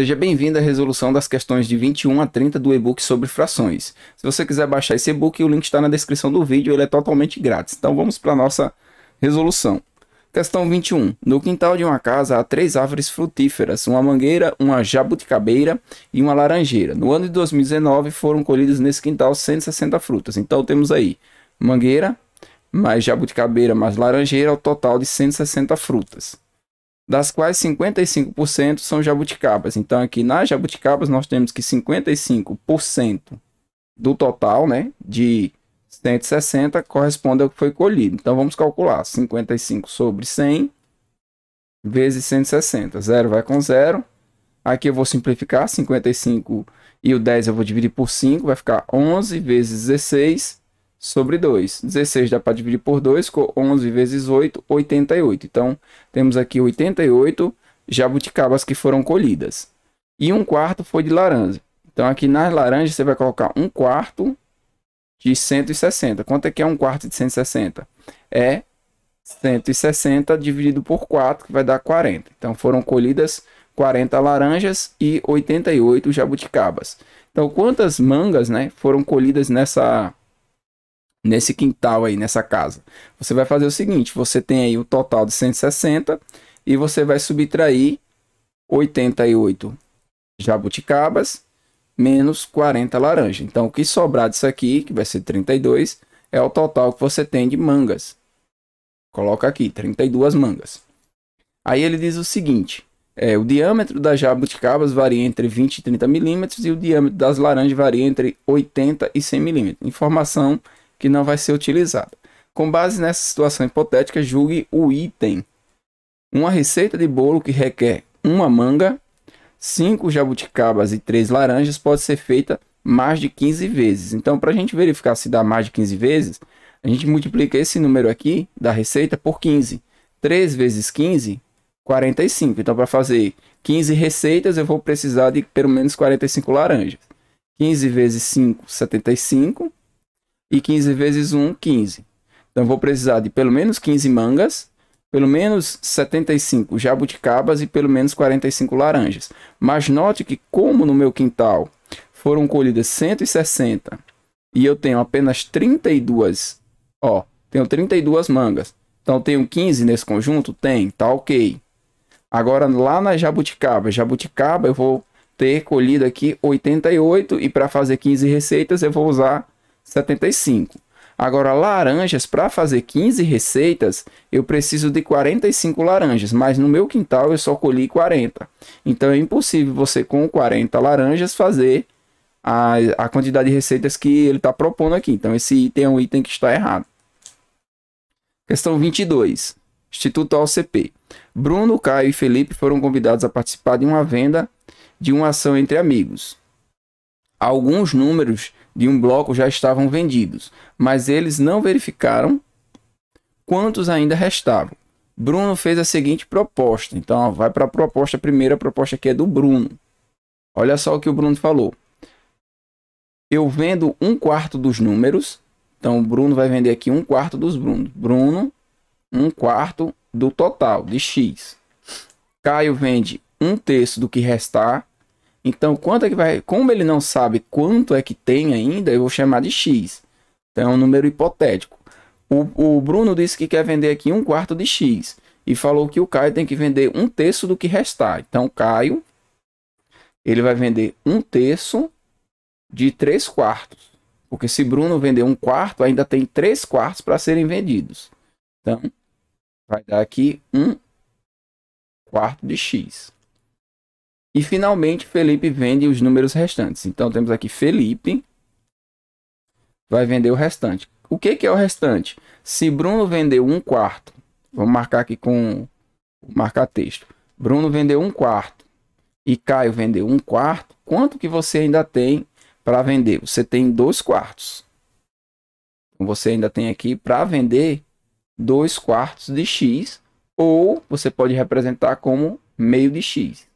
Seja bem-vindo à resolução das questões de 21 a 30 do e-book sobre frações. Se você quiser baixar esse e-book, o link está na descrição do vídeo, ele é totalmente grátis. Então vamos para a nossa resolução. Questão 21. No quintal de uma casa há três árvores frutíferas, uma mangueira, uma jabuticabeira e uma laranjeira. No ano de 2019 foram colhidas nesse quintal 160 frutas. Então temos aí mangueira, mais jabuticabeira, mais laranjeira, o total de 160 frutas das quais 55% são jabuticabas. Então, aqui nas jabuticabas, nós temos que 55% do total, né, de 160 corresponde ao que foi colhido. Então, vamos calcular 55 sobre 100 vezes 160. Zero vai com zero. Aqui eu vou simplificar, 55 e o 10 eu vou dividir por 5, vai ficar 11 vezes 16 sobre 2. 16 dá para dividir por 2, 11 vezes 8, 88. Então, temos aqui 88 jabuticabas que foram colhidas. E um quarto foi de laranja. Então, aqui nas laranjas, você vai colocar um quarto de 160. Quanto é que é um quarto de 160? É 160 dividido por 4, que vai dar 40. Então, foram colhidas 40 laranjas e 88 jabuticabas. Então, quantas mangas né, foram colhidas nessa nesse quintal aí, nessa casa. Você vai fazer o seguinte, você tem aí o um total de 160 e você vai subtrair 88 jabuticabas menos 40 laranja. Então, o que sobrar disso aqui, que vai ser 32, é o total que você tem de mangas. Coloca aqui, 32 mangas. Aí ele diz o seguinte, é, o diâmetro das jabuticabas varia entre 20 e 30 milímetros e o diâmetro das laranjas varia entre 80 e 100 milímetros. Informação que não vai ser utilizada. Com base nessa situação hipotética, julgue o item. Uma receita de bolo que requer uma manga, cinco jabuticabas e três laranjas pode ser feita mais de 15 vezes. Então, para a gente verificar se dá mais de 15 vezes, a gente multiplica esse número aqui da receita por 15. 3 vezes 15, 45. Então, para fazer 15 receitas, eu vou precisar de pelo menos 45 laranjas. 15 vezes 5, 75. E 15 vezes 1, 15. Então vou precisar de pelo menos 15 mangas, pelo menos 75 jabuticabas e pelo menos 45 laranjas. Mas note que como no meu quintal foram colhidas 160 e eu tenho apenas 32, ó, tenho 32 mangas. Então tenho 15 nesse conjunto? Tem, tá ok. Agora lá na jabuticaba, jabuticaba eu vou ter colhido aqui 88 e para fazer 15 receitas eu vou usar 75. Agora, laranjas, para fazer 15 receitas, eu preciso de 45 laranjas, mas no meu quintal eu só colhi 40. Então é impossível você, com 40 laranjas, fazer a, a quantidade de receitas que ele está propondo aqui. Então esse item é um item que está errado. Questão 22. Instituto AOCP. Bruno, Caio e Felipe foram convidados a participar de uma venda de uma ação entre amigos. Alguns números de um bloco já estavam vendidos, mas eles não verificaram quantos ainda restavam. Bruno fez a seguinte proposta. Então, ó, vai para a proposta primeira, a proposta que é do Bruno. Olha só o que o Bruno falou. Eu vendo um quarto dos números. Então, o Bruno vai vender aqui um quarto dos Bruno. Bruno, um quarto do total, de X. Caio vende um terço do que restar. Então, quanto é que vai. Como ele não sabe quanto é que tem ainda, eu vou chamar de X. Então, é um número hipotético. O, o Bruno disse que quer vender aqui um quarto de X. E falou que o Caio tem que vender um terço do que restar. Então, Caio. Ele vai vender um terço de três quartos. Porque se Bruno vender um quarto, ainda tem três quartos para serem vendidos. Então, vai dar aqui um quarto de X. E finalmente Felipe vende os números restantes. Então temos aqui Felipe vai vender o restante. O que, que é o restante? Se Bruno vendeu um quarto, vamos marcar aqui com marcar texto. Bruno vendeu um quarto e Caio vendeu um quarto. Quanto que você ainda tem para vender? Você tem dois quartos. Então, você ainda tem aqui para vender dois quartos de x ou você pode representar como meio de x.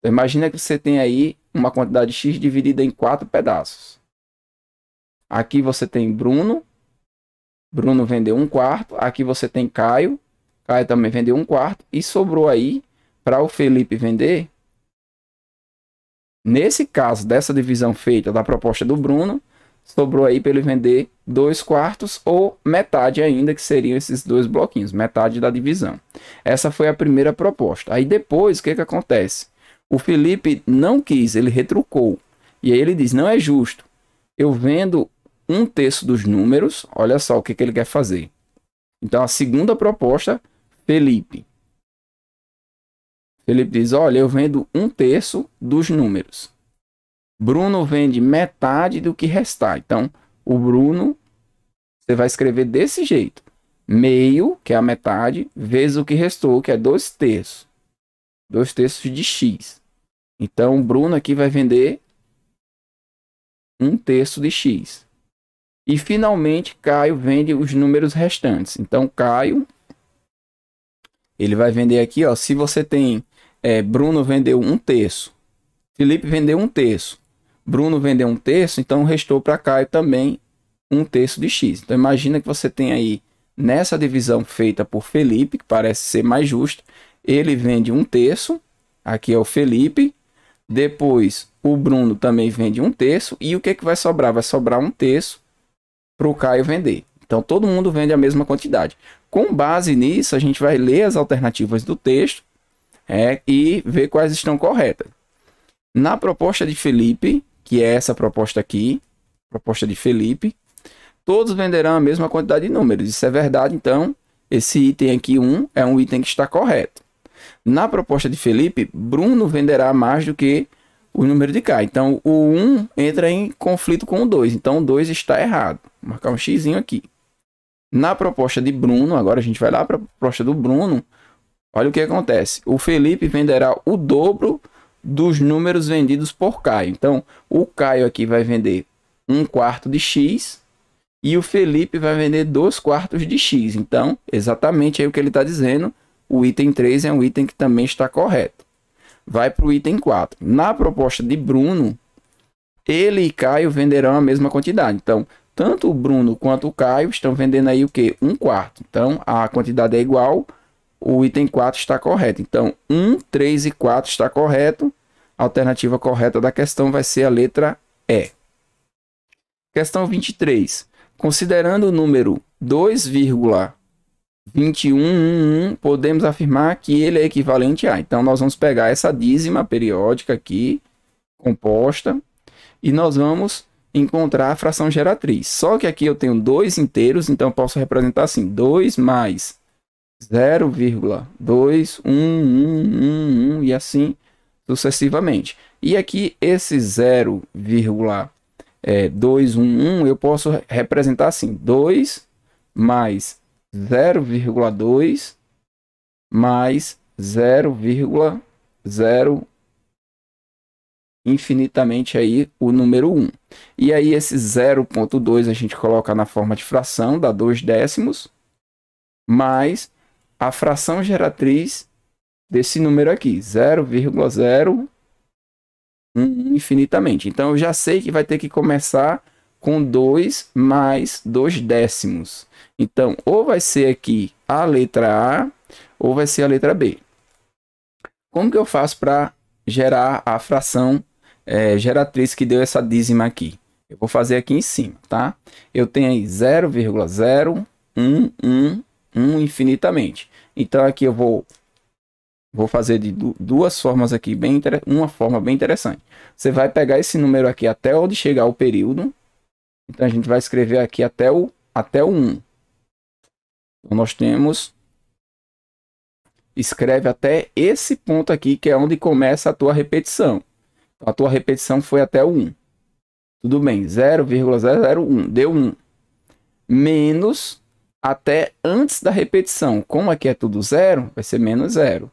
Então, imagina que você tem aí uma quantidade X dividida em quatro pedaços. Aqui você tem Bruno. Bruno vendeu um quarto. Aqui você tem Caio. Caio também vendeu um quarto. E sobrou aí para o Felipe vender. Nesse caso dessa divisão feita da proposta do Bruno, sobrou aí para ele vender dois quartos ou metade ainda, que seriam esses dois bloquinhos, metade da divisão. Essa foi a primeira proposta. Aí depois, o que, que acontece? O Felipe não quis, ele retrucou. E aí ele diz: não é justo. Eu vendo um terço dos números, olha só o que, que ele quer fazer. Então a segunda proposta, Felipe. Felipe diz: olha, eu vendo um terço dos números. Bruno vende metade do que restar. Então, o Bruno, você vai escrever desse jeito: meio, que é a metade, vezes o que restou, que é dois terços. Dois terços de x. Então, Bruno aqui vai vender um terço de X. E finalmente, Caio vende os números restantes. Então, Caio, ele vai vender aqui, ó. Se você tem é, Bruno vendeu um terço, Felipe vendeu um terço, Bruno vendeu um terço, então restou para Caio também um terço de X. Então, imagina que você tem aí nessa divisão feita por Felipe, que parece ser mais justo, ele vende um terço, aqui é o Felipe, depois, o Bruno também vende um terço. E o que, é que vai sobrar? Vai sobrar um terço para o Caio vender. Então, todo mundo vende a mesma quantidade. Com base nisso, a gente vai ler as alternativas do texto é, e ver quais estão corretas. Na proposta de Felipe, que é essa proposta aqui, proposta de Felipe, todos venderão a mesma quantidade de números. Isso é verdade, então, esse item aqui, 1, um, é um item que está correto. Na proposta de Felipe, Bruno venderá mais do que o número de K. Então o 1 entra em conflito com o 2. Então o 2 está errado. Vou marcar um x aqui. Na proposta de Bruno, agora a gente vai lá para a proposta do Bruno. Olha o que acontece. O Felipe venderá o dobro dos números vendidos por Caio. Então, o Caio aqui vai vender um quarto de X e o Felipe vai vender dois quartos de X. Então, exatamente aí o que ele está dizendo o item 3 é um item que também está correto. Vai para o item 4. Na proposta de Bruno, ele e Caio venderão a mesma quantidade. Então, tanto o Bruno quanto o Caio estão vendendo aí o quê? Um quarto. Então, a quantidade é igual, o item 4 está correto. Então, 1, 3 e 4 está correto. A alternativa correta da questão vai ser a letra E. Questão 23. Considerando o número 2, 21,11, podemos afirmar que ele é equivalente a. Então, nós vamos pegar essa dízima periódica aqui, composta, e nós vamos encontrar a fração geratriz. Só que aqui eu tenho dois inteiros, então posso representar assim, 2 mais 0,2111 e assim sucessivamente. E aqui esse 0,211 é, eu posso representar assim, 2 mais 0,2 mais 0,0 infinitamente aí o número 1. E aí esse 0,2 a gente coloca na forma de fração, dá 2 décimos, mais a fração geratriz desse número aqui, 0,0 infinitamente. Então eu já sei que vai ter que começar com 2 mais 2 décimos. Então, ou vai ser aqui a letra A, ou vai ser a letra B. Como que eu faço para gerar a fração é, geratriz que deu essa dízima aqui? Eu vou fazer aqui em cima, tá? Eu tenho aí 0,0111 infinitamente. Então, aqui eu vou, vou fazer de duas formas aqui, bem uma forma bem interessante. Você vai pegar esse número aqui até onde chegar o período, então a gente vai escrever aqui até o, até o 1. Então, nós temos... Escreve até esse ponto aqui, que é onde começa a tua repetição. Então, a tua repetição foi até o 1. Tudo bem, 0,001, deu 1. Menos até antes da repetição. Como aqui é tudo zero, vai ser menos zero.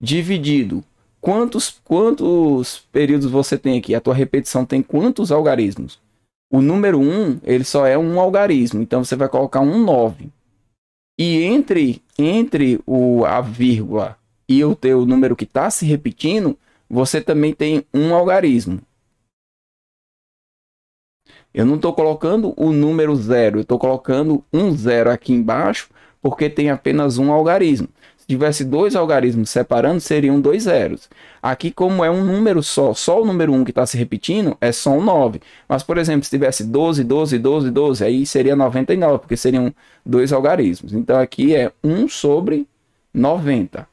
Dividido. Quantos, quantos períodos você tem aqui? A tua repetição tem quantos algarismos? o número 1, ele só é um algarismo, então você vai colocar um 9. E entre entre o a vírgula e o teu número que está se repetindo, você também tem um algarismo. Eu não estou colocando o número zero, eu estou colocando um zero aqui embaixo, porque tem apenas um algarismo tivesse dois algarismos separando, seriam dois zeros. Aqui, como é um número só, só o número 1 que está se repetindo, é só um 9. Mas, por exemplo, se tivesse 12, 12, 12, 12, aí seria 99, porque seriam dois algarismos. Então, aqui é 1 sobre 90.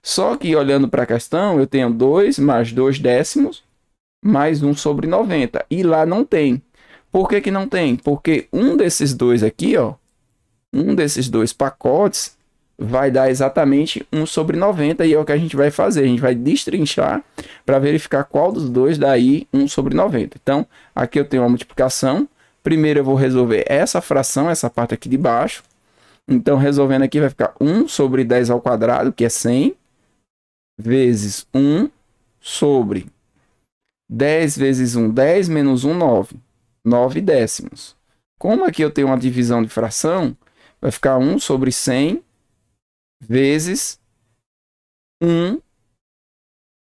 Só que, olhando para a questão, eu tenho 2 mais 2 décimos, mais 1 sobre 90. E lá não tem. Por que, que não tem? Porque um desses dois aqui, ó, um desses dois pacotes vai dar exatamente 1 sobre 90 e é o que a gente vai fazer. A gente vai destrinchar para verificar qual dos dois daí 1 sobre 90. Então, aqui eu tenho uma multiplicação. Primeiro eu vou resolver essa fração, essa parte aqui de baixo. Então, resolvendo aqui vai ficar 1 sobre 10 ao quadrado, que é 100, vezes 1 sobre 10 vezes 1, 10 menos 1, 9. 9 décimos. Como aqui eu tenho uma divisão de fração, vai ficar 1 sobre 100 vezes 1,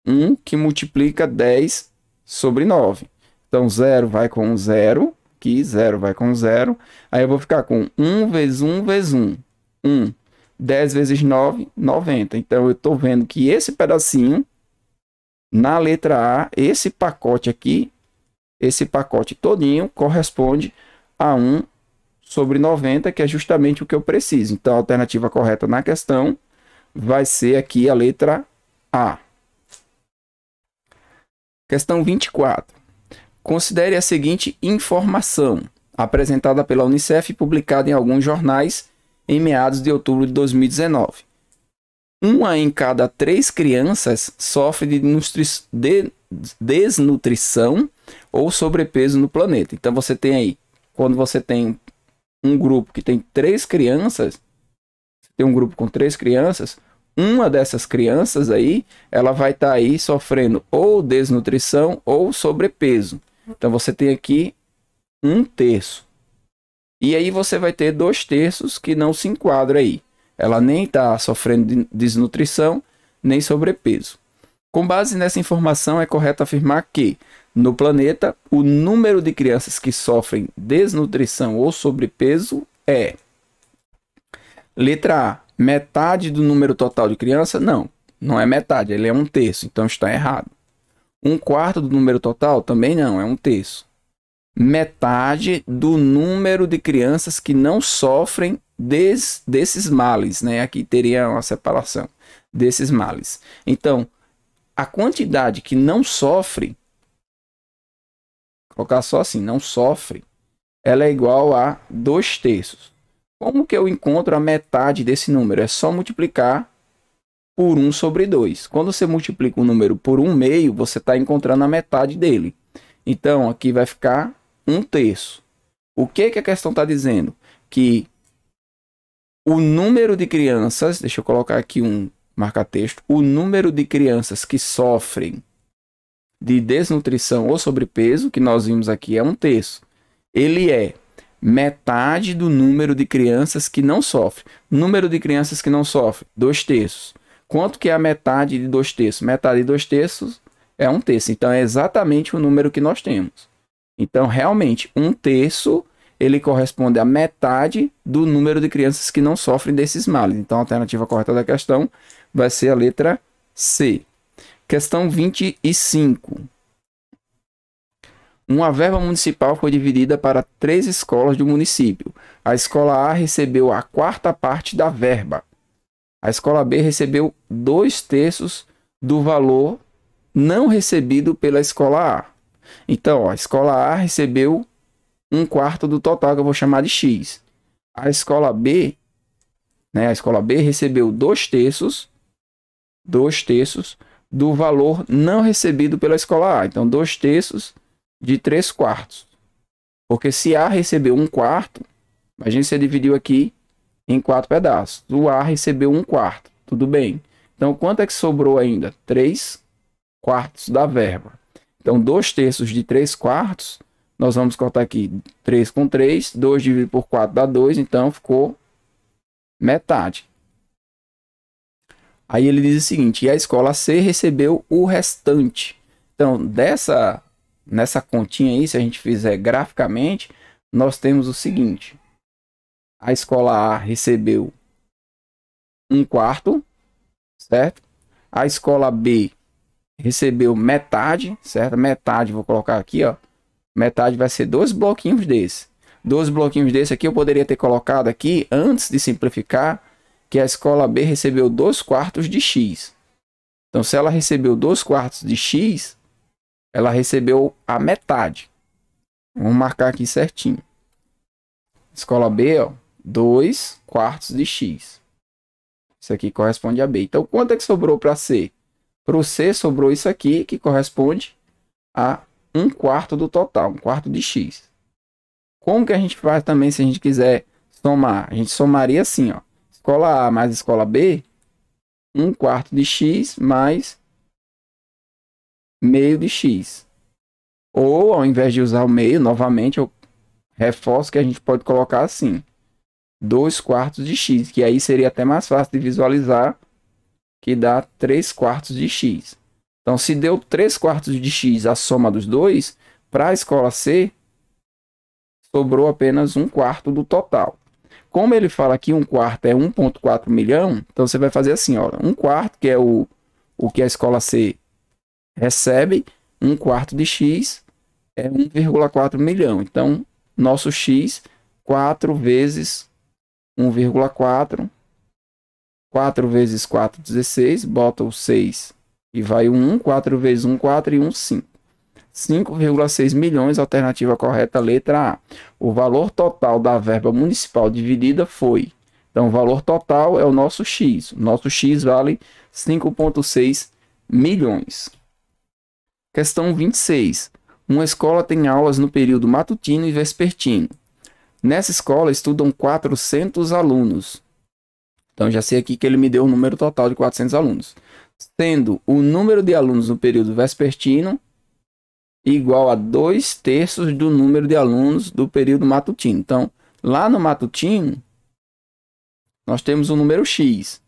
1 que multiplica 10 sobre 9. Então, 0 vai com 0, que 0 vai com 0. Aí eu vou ficar com 1 vezes 1 vezes 1, 1. 10 vezes 9, 90. Então, eu estou vendo que esse pedacinho, na letra A, esse pacote aqui, esse pacote todinho corresponde a 1 sobre 90, que é justamente o que eu preciso. Então, a alternativa correta na questão vai ser aqui a letra A. Questão 24. Considere a seguinte informação, apresentada pela Unicef e publicada em alguns jornais em meados de outubro de 2019. Uma em cada três crianças sofre de desnutrição ou sobrepeso no planeta. Então você tem aí, quando você tem um grupo que tem três crianças, tem um grupo com três crianças, uma dessas crianças aí, ela vai estar tá aí sofrendo ou desnutrição ou sobrepeso. Então você tem aqui um terço. E aí você vai ter dois terços que não se enquadram aí. Ela nem está sofrendo desnutrição, nem sobrepeso. Com base nessa informação, é correto afirmar que no planeta, o número de crianças que sofrem desnutrição ou sobrepeso é. Letra A, metade do número total de crianças? Não, não é metade, ele é um terço, então está errado. Um quarto do número total? Também não, é um terço. Metade do número de crianças que não sofrem des, desses males, né? Aqui teria uma separação desses males. Então, a quantidade que não sofre colocar só assim, não sofre, ela é igual a 2 terços. Como que eu encontro a metade desse número? É só multiplicar por 1 sobre 2. Quando você multiplica um número por 1 meio, você está encontrando a metade dele. Então, aqui vai ficar 1 terço. O que, que a questão está dizendo? Que o número de crianças, deixa eu colocar aqui um marca-texto, o número de crianças que sofrem de desnutrição ou sobrepeso, que nós vimos aqui, é um terço. Ele é metade do número de crianças que não sofrem. Número de crianças que não sofrem, dois terços. Quanto que é a metade de dois terços? Metade de dois terços é um terço. Então, é exatamente o número que nós temos. Então, realmente, um terço ele corresponde à metade do número de crianças que não sofrem desses males. Então, a alternativa correta da questão vai ser a letra C. Questão 25. Uma verba municipal foi dividida para três escolas do município. A escola A recebeu a quarta parte da verba. A escola B recebeu dois terços do valor não recebido pela escola A. Então, ó, a escola A recebeu um quarto do total, que eu vou chamar de X. A escola B, né, a escola B recebeu dois terços, dois terços do valor não recebido pela escola A. Então, dois terços de três quartos. Porque se A recebeu um quarto, a gente dividiu aqui em quatro pedaços. O A recebeu um quarto, tudo bem. Então, quanto é que sobrou ainda? Três quartos da verba. Então, dois terços de três quartos, nós vamos cortar aqui 3 com 3, 2 dividido por 4 dá 2, então ficou metade. Aí ele diz o seguinte: e a escola C recebeu o restante. Então, dessa nessa continha aí, se a gente fizer graficamente, nós temos o seguinte: a escola A recebeu um quarto, certo? A escola B recebeu metade, certo? Metade, vou colocar aqui, ó. Metade vai ser dois bloquinhos desse. Dois bloquinhos desse aqui eu poderia ter colocado aqui antes de simplificar que a escola B recebeu 2 quartos de X. Então, se ela recebeu 2 quartos de X, ela recebeu a metade. Vamos marcar aqui certinho. Escola B, ó, 2 quartos de X. Isso aqui corresponde a B. Então, quanto é que sobrou para C? Para o C sobrou isso aqui, que corresponde a 1 um quarto do total, 1 um quarto de X. Como que a gente faz também se a gente quiser somar? A gente somaria assim, ó escola A mais escola B, 1 quarto de x mais meio de x. Ou, ao invés de usar o meio, novamente, eu reforço que a gente pode colocar assim. 2 quartos de x, que aí seria até mais fácil de visualizar, que dá 3 quartos de x. Então, se deu 3 quartos de x a soma dos dois, para a escola C, sobrou apenas 1 quarto do total. Como ele fala que um quarto é 1,4 milhão, então você vai fazer assim: ó, um quarto, que é o, o que a escola C recebe, um quarto de X é 1,4 milhão. Então, nosso X, 4 vezes 1,4. 4 vezes 4, 16. Bota o 6 e vai o 1. 4 vezes 1, 4 e 1, 5. 5,6 milhões, alternativa correta, letra A. O valor total da verba municipal dividida foi. Então, o valor total é o nosso X. O nosso X vale 5,6 milhões. Questão 26. Uma escola tem aulas no período matutino e vespertino. Nessa escola estudam 400 alunos. Então, já sei aqui que ele me deu o um número total de 400 alunos. Sendo o número de alunos no período vespertino igual a dois terços do número de alunos do período matutino. Então, lá no matutino, nós temos o um número X.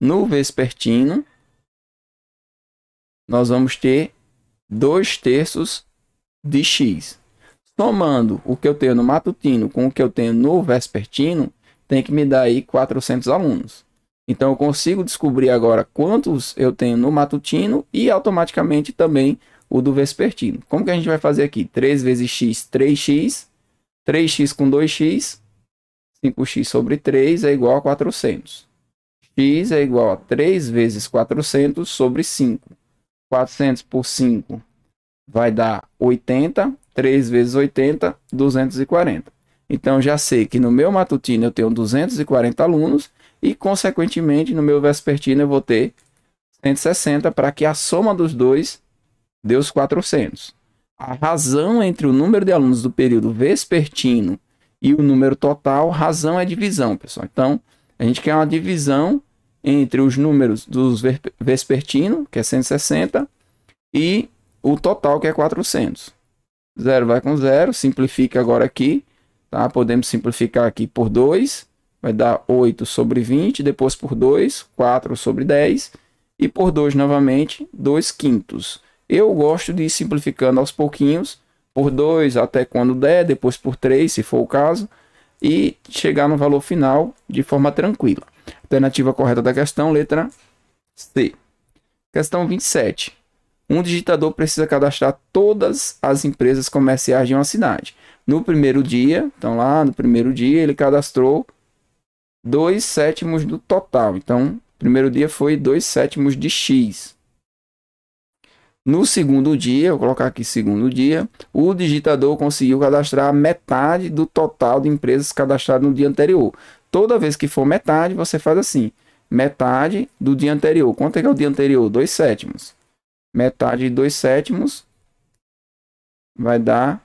No vespertino, nós vamos ter dois terços de X. Somando o que eu tenho no matutino com o que eu tenho no vespertino, tem que me dar aí 400 alunos. Então eu consigo descobrir agora quantos eu tenho no matutino e automaticamente também o do vespertino. Como que a gente vai fazer aqui? 3 vezes x, 3x. 3x com 2x. 5x sobre 3 é igual a 400. x é igual a 3 vezes 400 sobre 5. 400 por 5 vai dar 80. 3 vezes 80, 240. Então, já sei que no meu matutino eu tenho 240 alunos e, consequentemente, no meu vespertino eu vou ter 160 para que a soma dos dois dê os 400. A razão entre o número de alunos do período vespertino e o número total, razão é divisão, pessoal. Então, a gente quer uma divisão entre os números dos vespertino, que é 160, e o total, que é 400. Zero vai com zero, simplifica agora aqui, tá? Podemos simplificar aqui por 2, vai dar 8 sobre 20, depois por 2, 4 sobre 10, e por 2 novamente, 2 quintos. Eu gosto de ir simplificando aos pouquinhos, por 2 até quando der, depois por 3, se for o caso, e chegar no valor final de forma tranquila. Alternativa correta da questão, letra C. Questão 27. Um digitador precisa cadastrar todas as empresas comerciais de uma cidade. No primeiro dia, então lá no primeiro dia, ele cadastrou 2 sétimos do total. Então, primeiro dia foi 2 sétimos de x. No segundo dia, vou colocar aqui segundo dia, o digitador conseguiu cadastrar metade do total de empresas cadastradas no dia anterior. Toda vez que for metade, você faz assim. Metade do dia anterior. Quanto é que é o dia anterior? 2 sétimos. Metade de 2 sétimos vai dar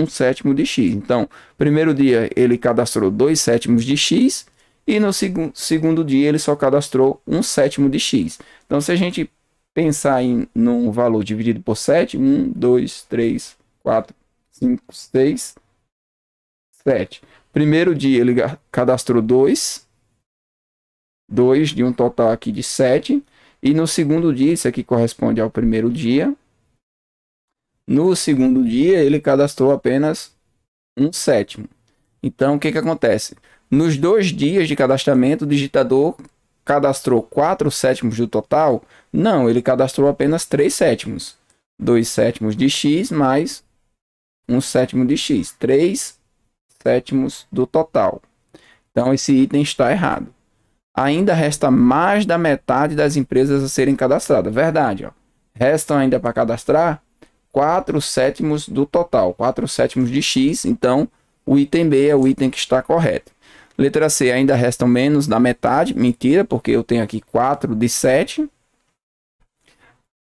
um sétimo de x. Então, primeiro dia ele cadastrou dois sétimos de x e no seg segundo dia ele só cadastrou um sétimo de x. Então, se a gente pensar em num valor dividido por 7, 1, 2, 3, 4, 5, 6, 7. Primeiro dia ele cadastrou 2, 2 de um total aqui de 7. E no segundo dia, isso aqui corresponde ao primeiro dia, no segundo dia, ele cadastrou apenas um sétimo. Então, o que, que acontece? Nos dois dias de cadastramento, o digitador cadastrou quatro sétimos do total? Não, ele cadastrou apenas três sétimos. Dois sétimos de x mais um sétimo de x. Três sétimos do total. Então, esse item está errado. Ainda resta mais da metade das empresas a serem cadastradas. Verdade, ó. Restam ainda para cadastrar 4 sétimos do total, 4 sétimos de x, então o item B é o item que está correto. Letra C ainda restam menos da metade, mentira, porque eu tenho aqui 4 de 7.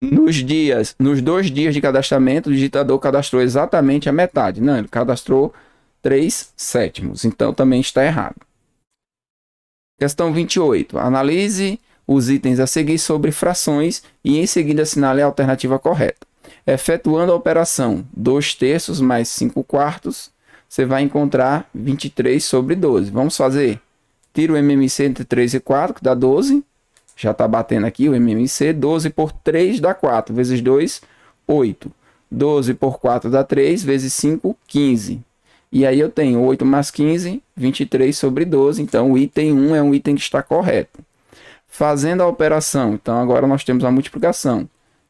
Nos dias, nos dois dias de cadastramento, o digitador cadastrou exatamente a metade. Não, ele cadastrou 3 sétimos, então também está errado. Questão 28. Analise os itens a seguir sobre frações e em seguida assinale a alternativa correta. Efetuando a operação 2 terços mais 5 quartos, você vai encontrar 23 sobre 12. Vamos fazer. Tira o MMC entre 3 e 4, que dá 12. Já está batendo aqui o MMC. 12 por 3 dá 4, vezes 2, 8. 12 por 4 dá 3, vezes 5, 15. E aí eu tenho 8 mais 15, 23 sobre 12. Então, o item 1 é um item que está correto. Fazendo a operação, então agora nós temos a multiplicação.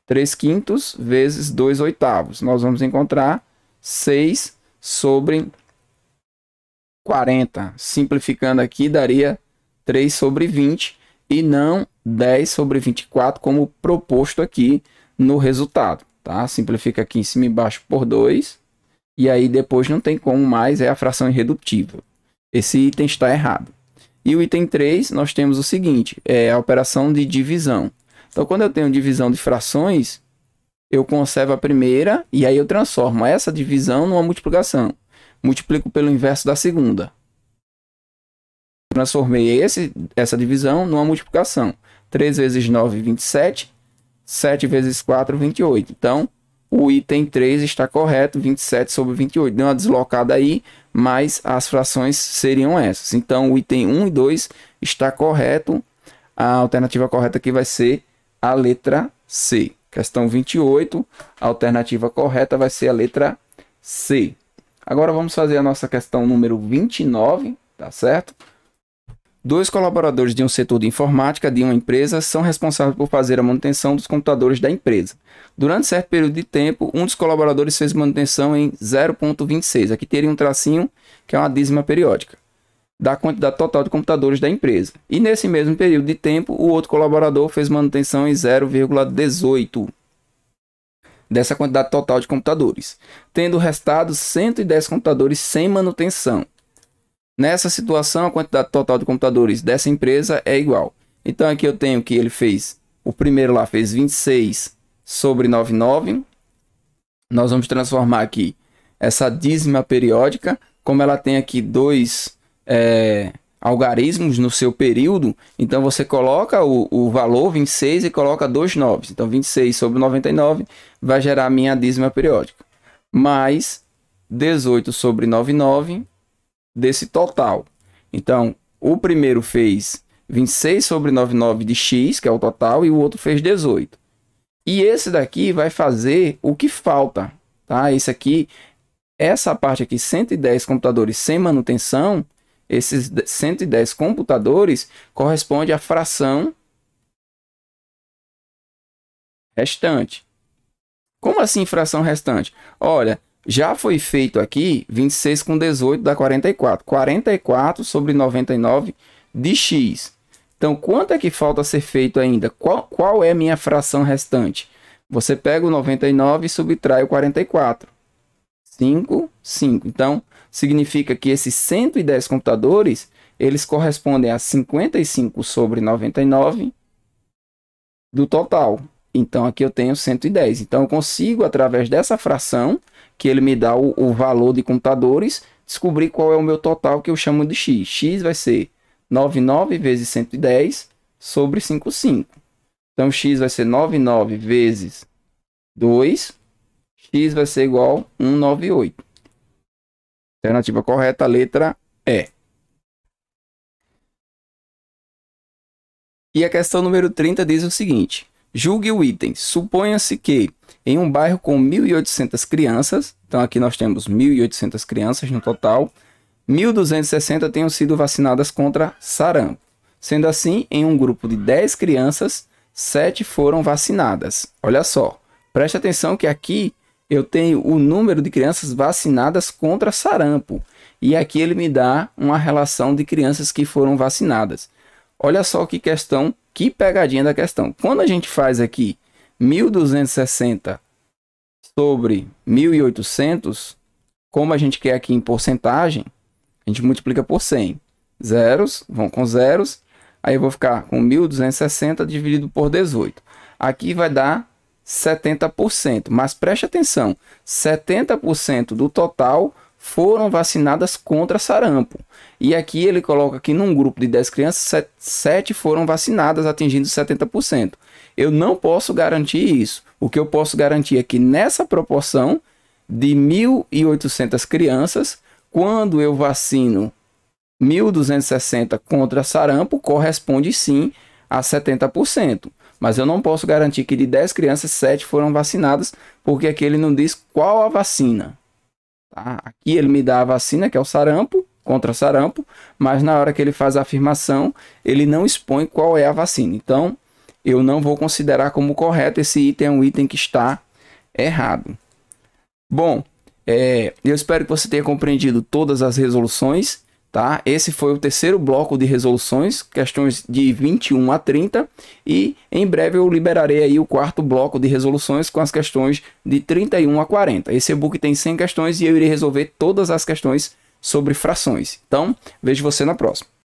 3 quintos vezes 2 oitavos. Nós vamos encontrar 6 sobre 40. Simplificando aqui, daria 3 sobre 20 e não 10 sobre 24, como proposto aqui no resultado. Tá? Simplifica aqui em cima e embaixo por 2. E aí depois não tem como mais, é a fração irredutível. Esse item está errado. E o item 3, nós temos o seguinte, é a operação de divisão. Então, quando eu tenho divisão de frações, eu conservo a primeira e aí eu transformo essa divisão numa multiplicação. Multiplico pelo inverso da segunda. Transformei esse, essa divisão numa multiplicação. 3 vezes 9, 27. 7 vezes 4, 28. Então, o item 3 está correto, 27 sobre 28. Deu uma deslocada aí, mas as frações seriam essas. Então, o item 1 e 2 está correto. A alternativa correta aqui vai ser a letra C. Questão 28, a alternativa correta vai ser a letra C. Agora vamos fazer a nossa questão número 29, tá certo? Dois colaboradores de um setor de informática de uma empresa são responsáveis por fazer a manutenção dos computadores da empresa. Durante certo período de tempo, um dos colaboradores fez manutenção em 0.26. Aqui teria um tracinho que é uma dízima periódica da quantidade total de computadores da empresa. E nesse mesmo período de tempo, o outro colaborador fez manutenção em 0,18 dessa quantidade total de computadores, tendo restado 110 computadores sem manutenção. Nessa situação, a quantidade total de computadores dessa empresa é igual. Então aqui eu tenho que ele fez, o primeiro lá fez 26 sobre 99. Nós vamos transformar aqui essa dízima periódica, como ela tem aqui 2 é, algarismos no seu período, então você coloca o, o valor 26 e coloca dois noves. Então 26 sobre 99 vai gerar a minha dízima periódica. Mais 18 sobre 99 desse total. Então, o primeiro fez 26 sobre 99 de x, que é o total, e o outro fez 18. E esse daqui vai fazer o que falta, tá? Esse aqui, essa parte aqui, 110 computadores sem manutenção, esses 110 computadores corresponde à fração restante. Como assim fração restante? Olha, já foi feito aqui 26 com 18 dá 44. 44 sobre 99 de x. Então, quanto é que falta ser feito ainda? Qual, qual é minha fração restante? Você pega o 99 e subtrai o 44. 5, 5. Então, significa que esses 110 computadores, eles correspondem a 55 sobre 99 do total. Então, aqui eu tenho 110. Então, eu consigo, através dessa fração, que ele me dá o, o valor de computadores, descobrir qual é o meu total, que eu chamo de x. x vai ser 99 vezes 110 sobre 55. Então, x vai ser 99 vezes 2, x vai ser igual a 198. Alternativa correta, letra E. E a questão número 30 diz o seguinte: julgue o item. Suponha-se que em um bairro com 1.800 crianças, então aqui nós temos 1.800 crianças no total, 1.260 tenham sido vacinadas contra sarampo. Sendo assim, em um grupo de 10 crianças, 7 foram vacinadas. Olha só, preste atenção que aqui eu tenho o número de crianças vacinadas contra sarampo. E aqui ele me dá uma relação de crianças que foram vacinadas. Olha só que questão, que pegadinha da questão. Quando a gente faz aqui 1260 sobre 1800, como a gente quer aqui em porcentagem, a gente multiplica por 100. Zeros vão com zeros, aí eu vou ficar com 1260 dividido por 18. Aqui vai dar 70%. Mas preste atenção: 70% do total foram vacinadas contra sarampo. E aqui ele coloca que num grupo de 10 crianças, 7 foram vacinadas, atingindo 70%. Eu não posso garantir isso. O que eu posso garantir é que nessa proporção de 1.800 crianças, quando eu vacino 1.260 contra sarampo, corresponde sim a 70% mas eu não posso garantir que de 10 crianças, 7 foram vacinadas, porque aqui ele não diz qual a vacina. Tá? Aqui ele me dá a vacina, que é o sarampo, contra sarampo, mas na hora que ele faz a afirmação, ele não expõe qual é a vacina. Então, eu não vou considerar como correto esse item, é um item que está errado. Bom, é, eu espero que você tenha compreendido todas as resoluções Tá? Esse foi o terceiro bloco de resoluções, questões de 21 a 30, e em breve eu liberarei aí o quarto bloco de resoluções com as questões de 31 a 40. Esse e-book tem 100 questões e eu irei resolver todas as questões sobre frações. Então, vejo você na próxima.